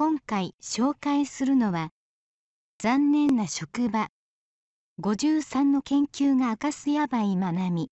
今回紹介するのは残念な職場53の研究が明かすやばい学び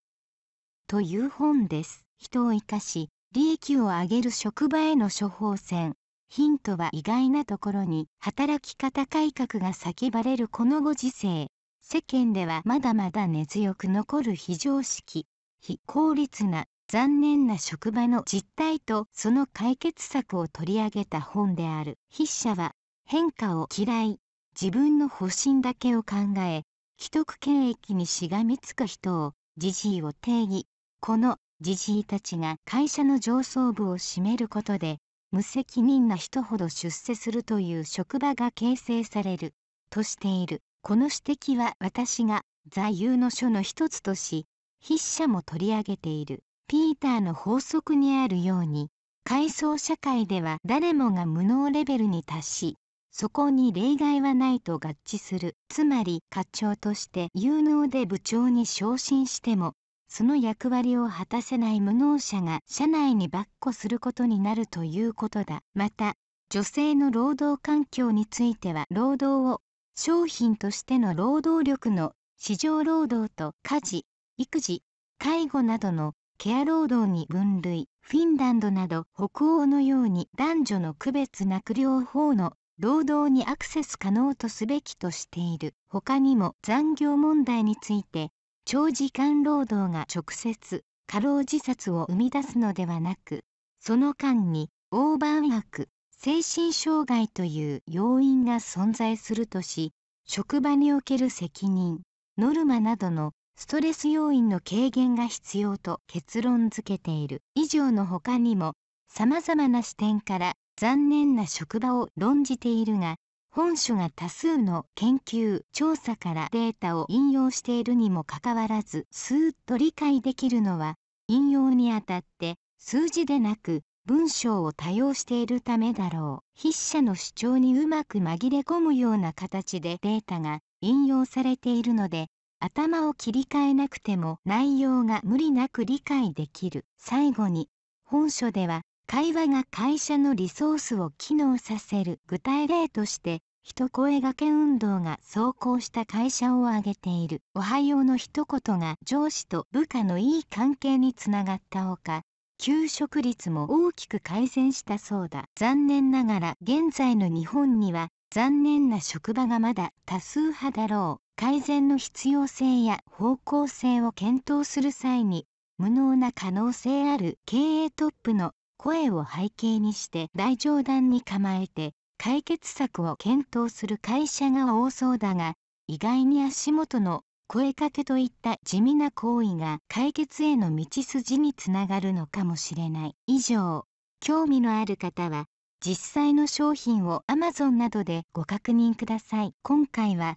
という本です人を生かし利益を上げる職場への処方箋ヒントは意外なところに働き方改革が叫ばれるこのご時世世間ではまだまだ根強く残る非常識非効率な残念な職場の実態とその解決策を取り上げた本である筆者は変化を嫌い自分の方針だけを考え既得権益にしがみつく人をジジイを定義このジジイたちが会社の上層部を占めることで無責任な人ほど出世するという職場が形成されるとしているこの指摘は私が座右の書の一つとし筆者も取り上げているピーターの法則にあるように階層社会では誰もが無能レベルに達しそこに例外はないと合致するつまり課長として有能で部長に昇進してもその役割を果たせない無能者が社内に跋扈することになるということだまた女性の労働環境については労働を商品としての労働力の市場労働と家事育児介護などのケア労働に分類フィンランドなど北欧のように男女の区別なく両方の労働にアクセス可能とすべきとしている他にも残業問題について長時間労働が直接過労自殺を生み出すのではなくその間にオーバーワーク精神障害という要因が存在するとし職場における責任ノルマなどのストレス要因の軽減が必要と結論付けている以上の他にも様々な視点から残念な職場を論じているが本書が多数の研究調査からデータを引用しているにもかかわらずスーッと理解できるのは引用にあたって数字でなく文章を多用しているためだろう筆者の主張にうまく紛れ込むような形でデータが引用されているので頭を切り替えなくても内容が無理なく理解できる最後に本書では会話が会社のリソースを機能させる具体例として人声がけ運動が走行した会社を挙げている「おはよう」の一言が上司と部下のいい関係につながったほか給食率も大きく改善したそうだ残念ながら現在の日本には残念な職場がまだ多数派だろう改善の必要性や方向性を検討する際に無能な可能性ある経営トップの声を背景にして大冗談に構えて解決策を検討する会社が多そうだが意外に足元の声かけといった地味な行為が解決への道筋につながるのかもしれない以上興味のある方は実際の商品を Amazon などでご確認ください今回は